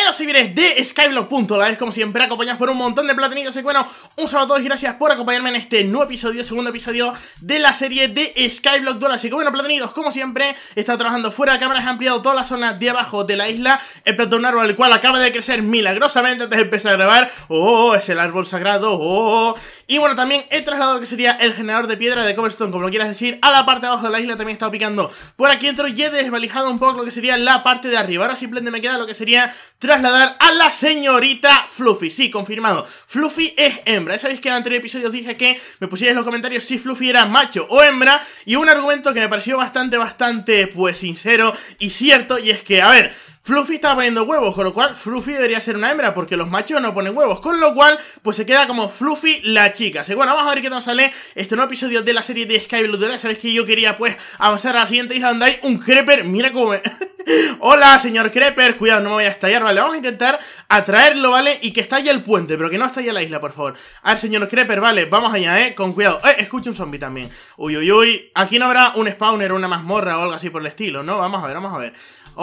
en los civiles de vez Como siempre, acompañados por un montón de platinitos Y bueno, un saludo a todos y gracias por acompañarme en este nuevo episodio Segundo episodio de la serie de Skyblock dura Así que bueno, platinitos, como siempre He estado trabajando fuera de cámaras, he ampliado toda la zona de abajo de la isla el plantado un árbol el cual acaba de crecer milagrosamente antes de empezar a grabar Oh, es el árbol sagrado, oh y bueno, también he trasladado lo que sería el generador de piedra de Coverstone, como lo quieras decir, a la parte de abajo de la isla también he estado picando por aquí dentro y he desvalijado un poco lo que sería la parte de arriba. Ahora simplemente me queda lo que sería trasladar a la señorita Fluffy. Sí, confirmado. Fluffy es hembra. Ya sabéis que en el anterior episodio os dije que me pusierais en los comentarios si Fluffy era macho o hembra. Y un argumento que me pareció bastante, bastante, pues sincero y cierto. Y es que, a ver... Fluffy está poniendo huevos, con lo cual Fluffy debería ser una hembra, porque los machos no ponen huevos, con lo cual, pues se queda como Fluffy la chica. Así bueno, vamos a ver qué nos sale este nuevo episodio de la serie de Sky Blue Dora. Sabéis que yo quería, pues, avanzar a la siguiente isla donde hay un creeper. Mira cómo me... Hola, señor Creeper, cuidado, no me voy a estallar, ¿vale? Vamos a intentar atraerlo, ¿vale? Y que estalle el puente, pero que no estalle la isla, por favor A ver, señor Creeper, vale, vamos allá, ¿eh? Con cuidado ¡Eh! Escucho un zombie también Uy, uy, uy Aquí no habrá un spawner, una mazmorra o algo así por el estilo, ¿no? Vamos a ver, vamos a ver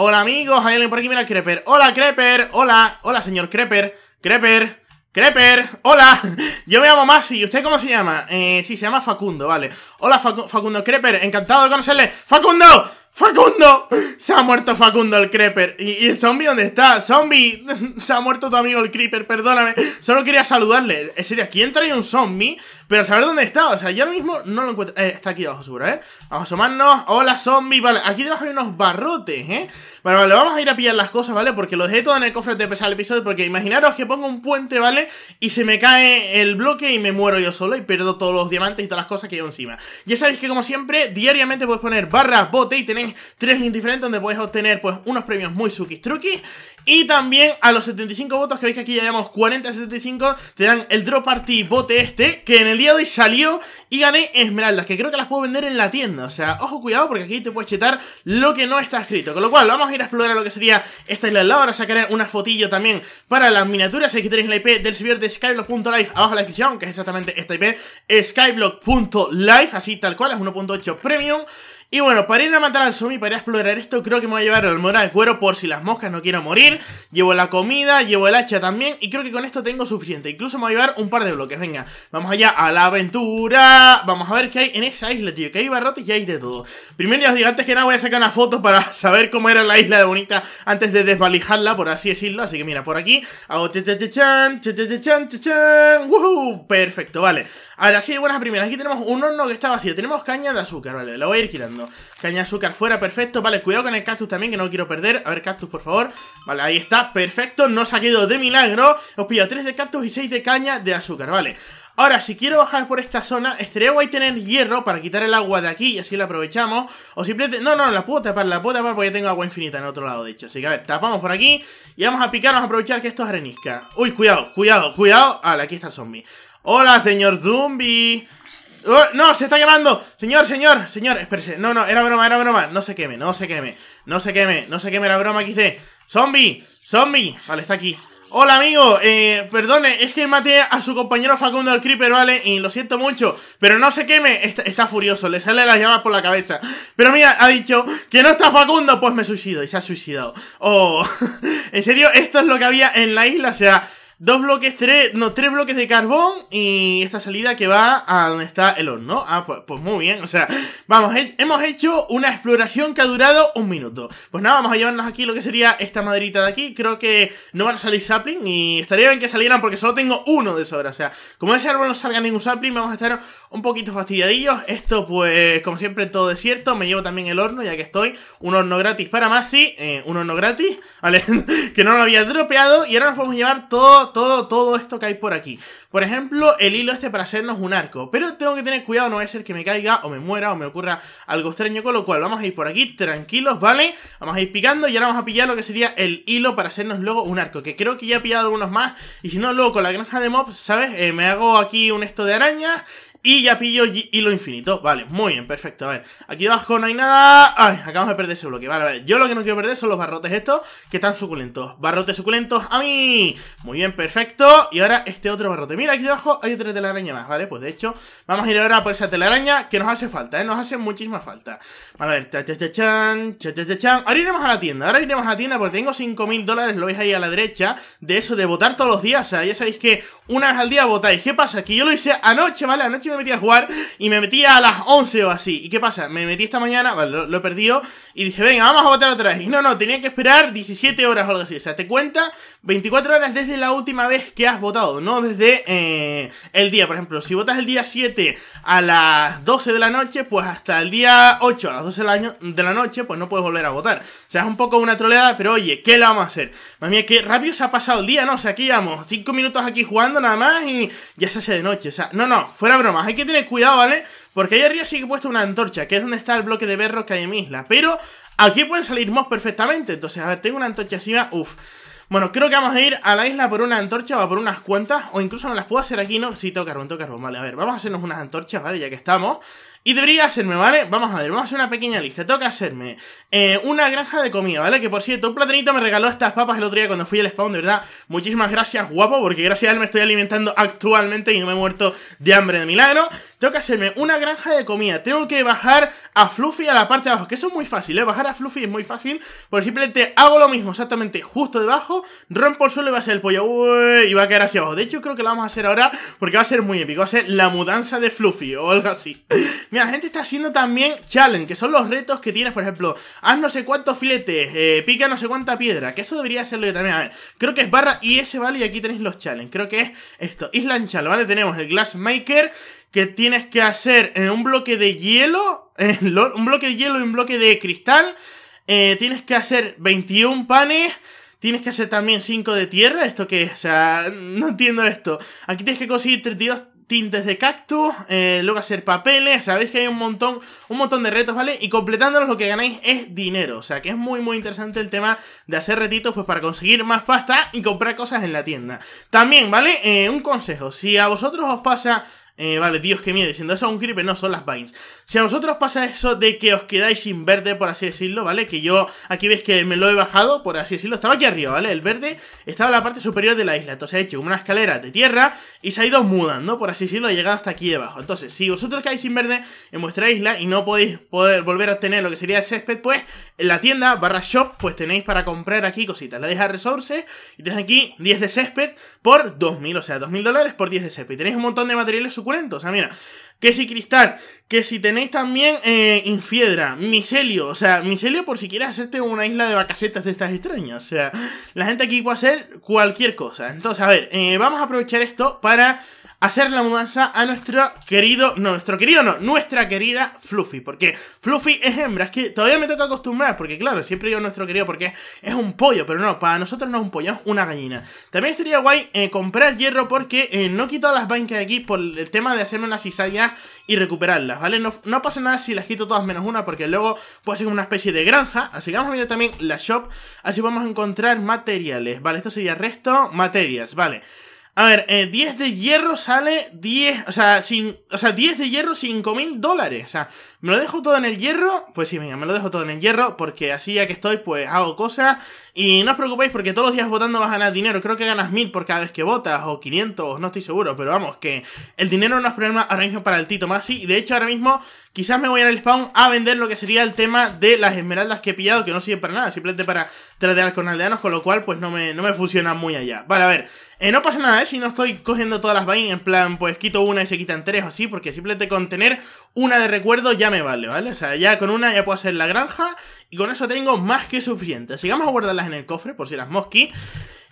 Hola amigos, hay alguien por aquí, mira, Creper. Hola Creper, hola, hola señor Creper, Creper. Creper, hola, yo me llamo Maxi, usted cómo se llama? Eh, sí, se llama Facundo, vale Hola Facundo Creper, encantado de conocerle ¡Facundo! ¡Facundo! Se ha muerto Facundo el Creper ¿Y, el zombie dónde está? ¡Zombie! Se ha muerto tu amigo el Creeper, perdóname. Solo quería saludarle. En serio, aquí entra un zombie pero saber dónde está, o sea, yo ahora mismo no lo encuentro. Eh, está aquí abajo, seguro, ¿eh? Vamos a asomarnos. Hola, zombie. Vale, aquí debajo hay unos barrotes, ¿eh? Vale, vale, vamos a ir a pillar las cosas, ¿vale? Porque lo dejé todo en el cofre de Empezar el episodio. Porque imaginaros que pongo un puente, ¿vale? Y se me cae el bloque y me muero yo solo y pierdo todos los diamantes y todas las cosas que hay encima. Ya sabéis que, como siempre, diariamente puedes poner barra, bote y tenéis tres links diferentes donde puedes obtener, pues, unos premios muy suquis truquis. Y también a los 75 votos que veis que aquí ya llevamos 40-75, te dan el drop party bote este, que en el el día de hoy salió y gané esmeraldas, que creo que las puedo vender en la tienda. O sea, ojo cuidado porque aquí te puedes chetar lo que no está escrito. Con lo cual, vamos a ir a explorar lo que sería esta isla al lado. Ahora sacaré una fotillo también para las miniaturas. Aquí tenéis la IP del servidor de skyblock.live abajo en la descripción, que es exactamente esta IP, skyblock.live, así tal cual, es 1.8 premium. Y bueno, para ir a matar al zombie, para ir a explorar esto, creo que me voy a llevar el almohada de cuero por si las moscas no quiero morir. Llevo la comida, llevo el hacha también y creo que con esto tengo suficiente. Incluso me voy a llevar un par de bloques, venga. Vamos allá a la aventura. Vamos a ver qué hay en esa isla, tío, que hay barrotes y hay de todo. Primero ya os digo, antes que nada voy a sacar una foto para saber cómo era la isla de Bonita antes de desvalijarla, por así decirlo. Así que mira, por aquí hago chan, Perfecto, vale. Ahora sí, buenas primeras. Aquí tenemos un horno que está vacío. Tenemos caña de azúcar, vale. La voy a ir quitando. Caña de azúcar fuera, perfecto. Vale, cuidado con el cactus también, que no quiero perder. A ver, cactus, por favor. Vale, ahí está, perfecto. No ha quedado de milagro. Os pillo 3 de cactus y 6 de caña de azúcar, vale. Ahora, si quiero bajar por esta zona, estaría guay tener hierro para quitar el agua de aquí y así la aprovechamos. O simplemente... No, no, la puedo tapar, la puedo tapar porque tengo agua infinita en el otro lado, de hecho. Así que, a ver, tapamos por aquí y vamos a picarnos a aprovechar que esto es arenisca. Uy, cuidado, cuidado, cuidado. Vale, aquí está el zombie. Hola, señor Zombie. ¡Oh! ¡No! ¡Se está quemando! ¡Señor, señor! ¡Señor! Espérese. No, no, era broma, era broma. No se queme, no se queme. No se queme, no se queme ¡Era broma, XD. ¡Zombie! ¡Zombie! Vale, está aquí. Hola amigo, eh, perdone, es que maté a su compañero Facundo el Creeper, ¿vale? Y lo siento mucho, pero no se queme, está, furioso, le salen las llamas por la cabeza. Pero mira, ha dicho que no está Facundo, pues me suicido y se ha suicidado. Oh, en serio, esto es lo que había en la isla, o sea, Dos bloques, tres, no, tres bloques de carbón y esta salida que va a donde está el horno. Ah, pues, pues, muy bien, o sea, vamos, hemos hecho una exploración que ha durado un minuto. Pues nada, vamos a llevarnos aquí lo que sería esta maderita de aquí. Creo que no van a salir sapling y estaría bien que salieran porque solo tengo uno de sobra. O sea, como ese árbol no salga ningún sapling, vamos a estar un poquito fastidiadillos. Esto, pues, como siempre, todo desierto. Me llevo también el horno, ya que estoy. Un horno gratis para Masi, eh, un horno gratis, ¿vale? que no lo había dropeado y ahora nos podemos llevar todo todo, todo, esto que hay por aquí. Por ejemplo, el hilo este para hacernos un arco. Pero tengo que tener cuidado, no va a ser que me caiga o me muera o me ocurra algo extraño. Con lo cual, vamos a ir por aquí tranquilos, ¿vale? Vamos a ir picando y ahora vamos a pillar lo que sería el hilo para hacernos luego un arco. Que creo que ya he pillado algunos más. Y si no, luego con la granja de mobs, ¿sabes? Eh, me hago aquí un esto de arañas y ya pillo lo infinito. Vale, muy bien, perfecto. A ver, aquí abajo no hay nada. Ay, acabamos de perder ese bloque. Vale, a ver. Yo lo que no quiero perder son los barrotes estos que están suculentos. Barrotes suculentos a mí. Muy bien, perfecto. Y ahora este otro barrote. Mira, aquí abajo hay otra telaraña más, ¿vale? Pues de hecho, vamos a ir ahora por esa telaraña que nos hace falta, ¿eh? Nos hace muchísima falta. Vale, a ver. Cha, cha, cha, chan, cha, cha, cha, chan. Ahora iremos a la tienda. Ahora iremos a la tienda porque tengo 5.000 dólares. Lo veis ahí a la derecha. De eso de votar todos los días. O sea, ya sabéis que una vez al día votáis. ¿Qué pasa? Que yo lo hice anoche, ¿vale? Anoche me metí a jugar y me metí a las 11 o así. ¿Y qué pasa? Me metí esta mañana, lo, he perdido, y dije, venga, vamos a votar otra vez. Y no, no, tenía que esperar 17 horas o algo así. O sea, te cuenta 24 horas desde la última vez que has votado, no desde eh, el día. Por ejemplo, si votas el día 7 a las 12 de la noche, pues hasta el día 8 a las 12 de la noche, pues no puedes volver a votar. O sea, es un poco una troleada, pero oye, ¿qué le vamos a hacer? Madre mía, qué rápido se ha pasado el día, ¿no? O sea, aquí íbamos 5 minutos aquí jugando nada más y ya se hace de noche. O sea, no, no, fuera broma. Hay que tener cuidado, ¿vale? Porque ahí arriba sí que he puesto una antorcha, que es donde está el bloque de berros que hay en mi isla. Pero aquí pueden salir más perfectamente. Entonces, a ver, tengo una antorcha encima. Uf. Bueno, creo que vamos a ir a la isla por una antorcha o por unas cuantas. O incluso no las puedo hacer aquí, ¿no? Sí, tengo carbón, tengo carbón. Vale, a ver, vamos a hacernos unas antorchas, ¿vale? Ya que estamos. Y debería hacerme, ¿vale? Vamos a ver, vamos a hacer una pequeña lista. Tengo que hacerme eh, una granja de comida, ¿vale? Que por cierto, un platanito me regaló estas papas el otro día cuando fui al spawn, de verdad. Muchísimas gracias, guapo, porque gracias a él me estoy alimentando actualmente y no me he muerto de hambre de milagro. Tengo que hacerme una granja de comida. Tengo que bajar a Fluffy a la parte de abajo, que eso es muy fácil, ¿eh? Bajar a Fluffy es muy fácil, porque simplemente hago lo mismo exactamente justo debajo, rompo el suelo y va a ser el pollo, uy, y va a caer hacia abajo. De hecho, creo que lo vamos a hacer ahora porque va a ser muy épico, va a ser la mudanza de Fluffy o algo así la gente está haciendo también challenge, que son los retos que tienes, por ejemplo, haz no sé cuántos filetes, eh, pica no sé cuánta piedra, que eso debería serlo yo también. A ver, creo que es barra y ese ¿vale? Y aquí tenéis los challenge. Creo que es esto, Island Challenge, ¿vale? Tenemos el Glassmaker, que tienes que hacer en eh, un bloque de hielo, eh, un bloque de hielo y un bloque de cristal. tienes que hacer 21 panes. Tienes que hacer también 5 de tierra, esto que es, o sea, no entiendo esto. Aquí tienes que conseguir 32 tintes de cactus, eh, luego hacer papeles, sabéis que hay un montón, un montón de retos, ¿vale? Y completándolos lo que ganáis es dinero, o sea que es muy muy interesante el tema de hacer retitos pues para conseguir más pasta y comprar cosas en la tienda. También, ¿vale? Eh, un consejo, si a vosotros os pasa eh, vale, Dios, qué miedo. Diciendo eso un creeper, no son las vines. Si a vosotros pasa eso de que os quedáis sin verde, por así decirlo, ¿vale? Que yo aquí veis que me lo he bajado, por así decirlo. Estaba aquí arriba, ¿vale? El verde estaba en la parte superior de la isla. Entonces he hecho una escalera de tierra y se ha ido mudando, por así decirlo, ha llegado hasta aquí debajo. Entonces, si vosotros quedáis sin verde en vuestra isla y no podéis poder volver a tener lo que sería el césped, pues en la tienda barra shop, pues tenéis para comprar aquí cositas. La deja resources y tenéis aquí 10 de césped por 2.000, o sea, 2.000 dólares por 10 de césped. y Tenéis un montón de materiales o sea, mira, que si Cristal, que si tenéis también eh, Infiedra, Micelio, o sea, Micelio por si quieres hacerte una isla de vacasetas de estas extrañas, o sea, la gente aquí puede hacer cualquier cosa. Entonces, a ver, eh, vamos a aprovechar esto para hacer la mudanza a nuestro querido, no, nuestro querido no, nuestra querida Fluffy, porque Fluffy es hembra, es que todavía me toca acostumbrar, porque claro, siempre digo nuestro querido porque es un pollo, pero no, para nosotros no es un pollo, es una gallina. También estaría guay eh, comprar hierro porque eh, no he las vaincas de aquí por el tema de hacerme unas cizallas y recuperarlas, ¿vale? No, no pasa nada si las quito todas menos una, porque luego puede ser una especie de granja, así que vamos a mirar también la shop, así vamos a encontrar materiales, ¿vale? Esto sería resto, materias, ¿vale? A ver, 10 eh, de hierro sale 10, o sea, sin, o sea, 10 de hierro, 5.000 dólares. O sea, ¿me lo dejo todo en el hierro? Pues sí, venga, me lo dejo todo en el hierro, porque así ya que estoy, pues hago cosas. Y no os preocupéis, porque todos los días votando vas a ganar dinero. Creo que ganas 1.000 por cada vez que votas, o 500, no estoy seguro. Pero vamos, que el dinero no es problema ahora mismo para el Tito Masi. Y de hecho, ahora mismo Quizás me voy al spawn a vender lo que sería el tema de las esmeraldas que he pillado, que no sirve para nada, simplemente para tratar con aldeanos, con lo cual pues no me, no funciona muy allá. Vale, a ver, eh, no pasa nada, ¿eh? Si no estoy cogiendo todas las vainas, en plan, pues quito una y se quitan tres o así, porque simplemente con tener una de recuerdo ya me vale, ¿vale? O sea, ya con una ya puedo hacer la granja y con eso tengo más que suficiente. Sigamos a guardarlas en el cofre por si las mosquí.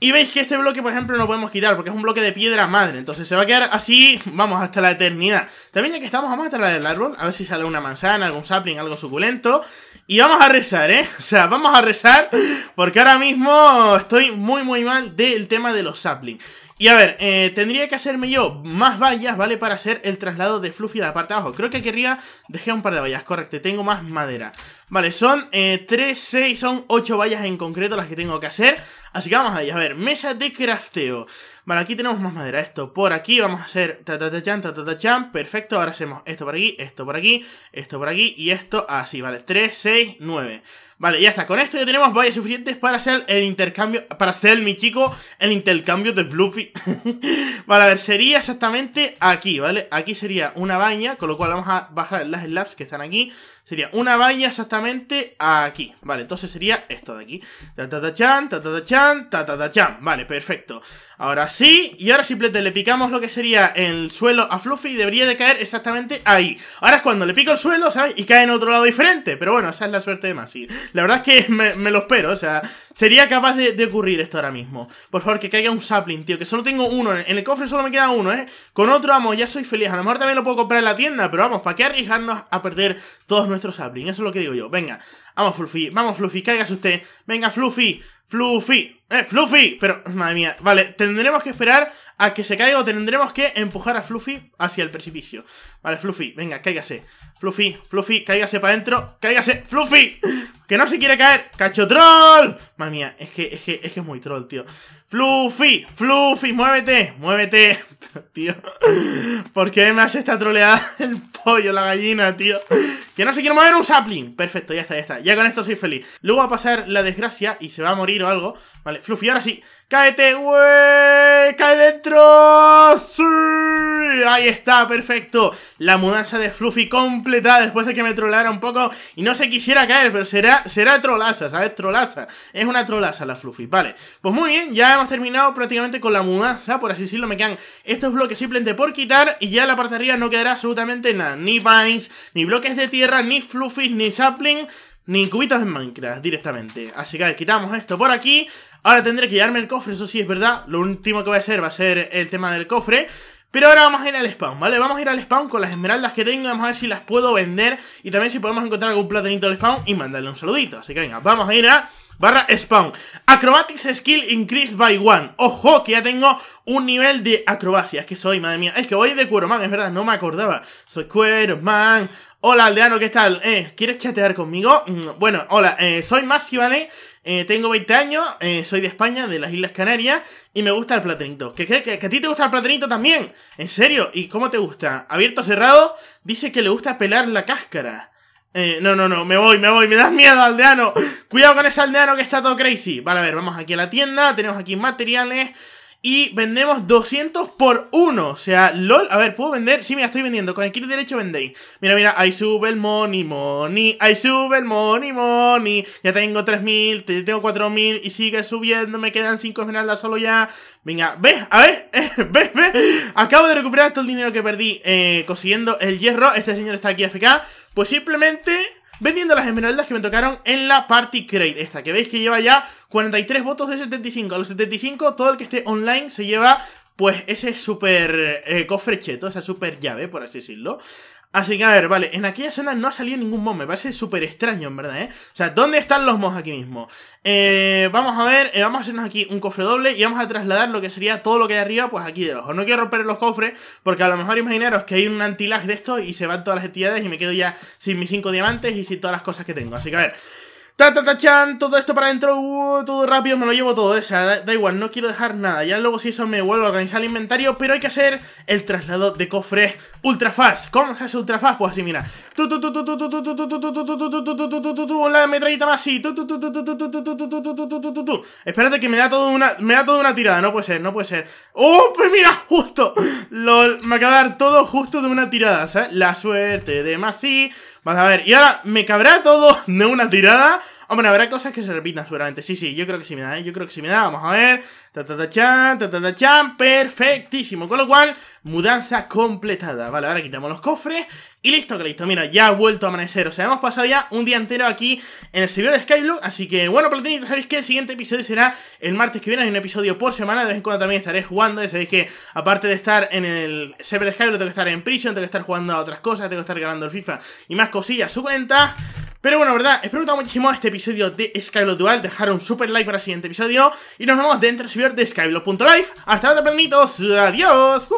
Y veis que este bloque, por ejemplo, no podemos quitar porque es un bloque de piedra madre. Entonces se va a quedar así, vamos, hasta la eternidad. También ya que estamos, vamos a traer el árbol. A ver si sale una manzana, algún sapling, algo suculento. Y vamos a rezar, ¿eh? O sea, vamos a rezar porque ahora mismo estoy muy, muy mal del tema de los saplings. Y a ver, eh, tendría que hacerme yo más vallas, ¿vale? Para hacer el traslado de Fluffy a la parte de abajo. Creo que querría dejar un par de vallas, correcto. Tengo más madera. Vale, son eh, 3, son ocho vallas en concreto las que tengo que hacer. Así que vamos ahí, a ver, mesa de crafteo. Vale, aquí tenemos más madera, esto por aquí, vamos a hacer ta ta ta chan, ta ta, ta chan, perfecto, ahora hacemos esto por aquí, esto por aquí, esto por aquí y esto así, vale, 3, 6, 9. Vale, ya está. Con esto ya tenemos vallas suficientes para hacer el intercambio. Para hacer, mi chico, el intercambio de Fluffy. vale, a ver, sería exactamente aquí, ¿vale? Aquí sería una baña, con lo cual vamos a bajar las slabs que están aquí. Sería una valla exactamente aquí. Vale, entonces sería esto de aquí. Ta ta ta chan, ta ta ta chan, ta ta ta chan. Vale, perfecto. Ahora sí, y ahora simplemente le picamos lo que sería el suelo a Fluffy y debería de caer exactamente ahí. Ahora es cuando le pico el suelo, ¿sabes? Y cae en otro lado diferente. Pero bueno, esa es la suerte de Masi. La verdad es que me lo espero, o sea, Sería capaz de, ocurrir esto ahora mismo. Por favor, que caiga un sapling, tío. Que solo tengo uno. En el cofre solo me queda uno, ¿eh? Con otro, vamos, ya soy feliz. A lo mejor también lo puedo comprar en la tienda, pero vamos, ¿para qué arriesgarnos a perder todos nuestros saplings? Eso es lo que digo yo. Venga, vamos, Fluffy. Vamos, Fluffy, cáigase usted. Venga, Fluffy. Fluffy. Eh, Fluffy. Pero, madre mía. Vale, tendremos que esperar a que se caiga o tendremos que empujar a Fluffy hacia el precipicio. Vale, Fluffy, venga, cáigase. Fluffy, Fluffy, cáigase para adentro. Cáigase, Fluffy. Que no se quiere caer. Cacho troll. Madre mía, es que, es que, es que es muy troll, tío. Fluffy, Fluffy, muévete, muévete, tío. ¿Por qué me hace esta troleada el pollo, la gallina, tío? Que no se quiere mover un sapling. Perfecto, ya está, ya está. Ya con esto soy feliz. Luego va a pasar la desgracia y se va a morir o algo. Vale, Fluffy, ahora sí. ¡Cáete, güey! ¡Cae dentro! Ahí está, perfecto. La mudanza de Fluffy completa después de que me troleara un poco y no se quisiera caer, pero será, será trolaza, ¿sabes? Trolaza. Es una trolaza la Fluffy. Vale, pues muy bien, ya hemos terminado prácticamente con la mudanza, por así decirlo. Me quedan estos bloques simplemente por quitar y ya la parte de arriba no quedará absolutamente nada. Ni vines, ni bloques de tierra, ni fluffies, ni sapling, ni cubitos de Minecraft directamente. Así que a ver, quitamos esto por aquí. Ahora tendré que llevarme el cofre, eso sí es verdad. Lo último que va a hacer va a ser el tema del cofre. Pero ahora vamos a ir al spawn, ¿vale? Vamos a ir al spawn con las esmeraldas que tengo, vamos a ver si las puedo vender y también si podemos encontrar algún platanito del spawn y mandarle un saludito. Así que venga, vamos a ir a barra spawn. Acrobatics skill increased by one. Ojo, que ya tengo un nivel de acrobacia. Es que soy, madre mía. Es que voy de man. es verdad, no me acordaba. Soy man. Hola, aldeano, ¿qué tal? Eh, ¿quieres chatear conmigo? Mm, bueno, hola, eh, soy Maxi, ¿vale? Eh, tengo 20 años, eh, soy de España, de las Islas Canarias, y me gusta el platanito. ¿Que, que, a ti te gusta el platanito también? ¿En serio? ¿Y cómo te gusta? ¿Abierto, cerrado? Dice que le gusta pelar la cáscara. Eh, no, no, no, me voy, me voy, me das miedo, aldeano. Cuidado con ese aldeano que está todo crazy. Vale, a ver, vamos aquí a la tienda, tenemos aquí materiales. Y vendemos 200 por 1. O sea, LOL. A ver, ¿puedo vender? Sí, mira, estoy vendiendo. Con el kit derecho vendéis. Mira, mira. Ahí sube el money, money. Ahí sube el money, money. Ya tengo 3.000, tengo 4.000. Y sigue subiendo. Me quedan 5 esmeraldas solo ya. Venga, ve, A ver, Ve, eh, ve Acabo de recuperar todo el dinero que perdí eh, consiguiendo el hierro. Este señor está aquí AFK. Pues simplemente vendiendo las esmeraldas que me tocaron en la Party Crate. Esta que veis que lleva ya 43 votos de 75. A los 75, todo el que esté online se lleva pues ese super eh, cofre cheto, esa super llave, por así decirlo. Así que a ver, vale, en aquella zona no ha salido ningún mob, me parece súper extraño en verdad, ¿eh? O sea, ¿dónde están los mobs aquí mismo? Eh, vamos a ver, eh, vamos a hacernos aquí un cofre doble y vamos a trasladar lo que sería todo lo que hay arriba, pues aquí debajo. No quiero romper los cofres, porque a lo mejor imaginaros que hay un antilag de esto y se van todas las entidades y me quedo ya sin mis cinco diamantes y sin todas las cosas que tengo. Así que a ver... Ta, ta, ta, chan, todo esto para adentro, todo rápido, me lo llevo todo, esa, da, da, igual, no quiero dejar nada, ya luego si eso me vuelvo a organizar el inventario, pero hay que hacer el traslado de cofres ultra fast, ¿cómo se hace ultra fast? Pues así, mira, la metrallita más así, espérate que me da todo una, me da toda una tirada, no puede ser, no puede ser, oh, pues mira, justo, lol, me acaba de dar todo justo de una tirada, ¿sabes? La suerte de Masi, Vamos a ver, y ahora me cabrá todo de una tirada Hombre, habrá cosas que se repitan seguramente. Sí, sí, yo creo que sí me da, ¿eh? Yo creo que sí me da. Vamos a ver. Perfectísimo. Con lo cual, mudanza completada. Vale, ahora quitamos los cofres. Y listo, que listo. Mira, ya ha vuelto a amanecer. O sea, hemos pasado ya un día entero aquí en el servidor de Skyblock. Así que, bueno, platinita sabéis que el siguiente episodio será el martes que viene. Hay un episodio por semana. De vez en cuando también estaré jugando. ya sabéis que, aparte de estar en el server de Skyblock, tengo que estar en prisión tengo que estar jugando a otras cosas, tengo que estar ganando el FIFA y más cosillas cuenta pero bueno, verdad, espero que haya muchísimo este episodio de Skyblock Dual. Dejar un super like para el siguiente episodio. Y nos vemos dentro del servidor de skyblock.life. Hasta ahora, pernitos. Adiós.